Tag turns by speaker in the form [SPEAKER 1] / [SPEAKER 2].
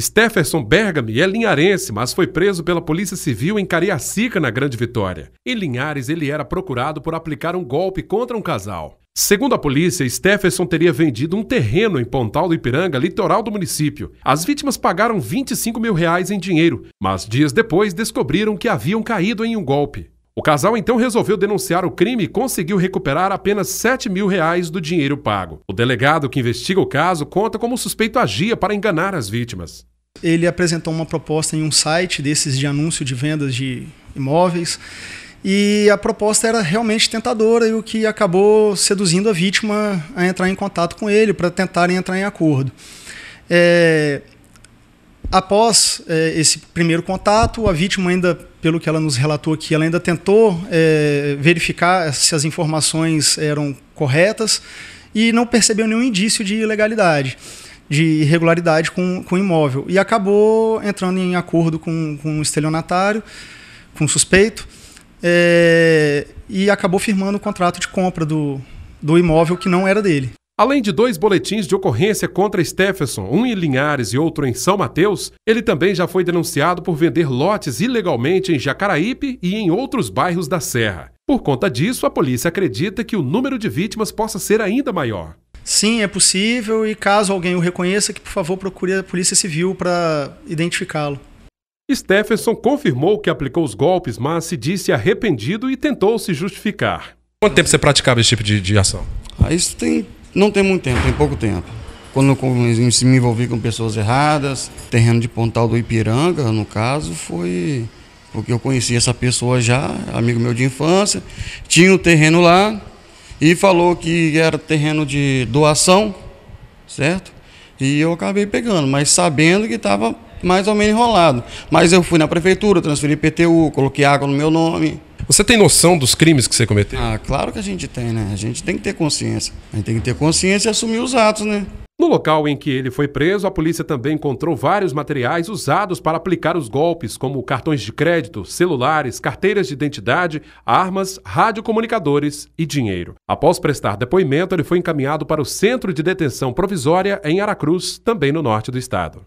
[SPEAKER 1] Stefferson Bergami é linharense, mas foi preso pela Polícia Civil em Cariacica, na Grande Vitória. Em Linhares, ele era procurado por aplicar um golpe contra um casal. Segundo a polícia, Stefferson teria vendido um terreno em Pontal do Ipiranga, litoral do município. As vítimas pagaram 25 mil reais em dinheiro, mas dias depois descobriram que haviam caído em um golpe. O casal então resolveu denunciar o crime e conseguiu recuperar apenas 7 mil reais do dinheiro pago. O delegado que investiga o caso conta como o suspeito agia para enganar as vítimas.
[SPEAKER 2] Ele apresentou uma proposta em um site desses de anúncio de vendas de imóveis e a proposta era realmente tentadora e o que acabou seduzindo a vítima a entrar em contato com ele para tentarem entrar em acordo. É, Após é, esse primeiro contato, a vítima ainda, pelo que ela nos relatou aqui, ela ainda tentou é, verificar se as informações eram corretas e não percebeu nenhum indício de ilegalidade, de irregularidade com, com o imóvel. E acabou entrando em acordo com, com o estelionatário, com o suspeito, é, e acabou firmando o contrato de compra do, do imóvel
[SPEAKER 1] que não era dele. Além de dois boletins de ocorrência contra Stephenson, um em Linhares e outro em São Mateus, ele também já foi denunciado por vender lotes ilegalmente em Jacaraípe e em outros bairros da Serra. Por conta disso, a polícia acredita que o número de vítimas possa ser ainda maior.
[SPEAKER 2] Sim, é possível e caso alguém o reconheça, que por favor procure a Polícia
[SPEAKER 1] Civil para identificá-lo. Stephenson confirmou que aplicou os golpes, mas se disse arrependido e tentou se justificar. Quanto tempo você praticava esse tipo de, de ação?
[SPEAKER 3] Ah, isso tem não tem muito tempo, tem pouco tempo. Quando eu me envolvi com pessoas erradas, terreno de Pontal do Ipiranga, no caso, foi porque eu conheci essa pessoa já, amigo meu de infância, tinha o um terreno lá e falou que era terreno de doação, certo? E eu acabei pegando, mas sabendo que estava mais ou menos enrolado. Mas eu fui na prefeitura, transferi PTU, coloquei água no meu
[SPEAKER 1] nome, você tem noção dos crimes que você cometeu? Ah, claro que a gente tem, né? A gente tem que ter consciência. A gente tem que ter consciência e assumir os atos, né? No local em que ele foi preso, a polícia também encontrou vários materiais usados para aplicar os golpes, como cartões de crédito, celulares, carteiras de identidade, armas, radiocomunicadores e dinheiro. Após prestar depoimento, ele foi encaminhado para o Centro de Detenção Provisória em Aracruz, também no norte do estado.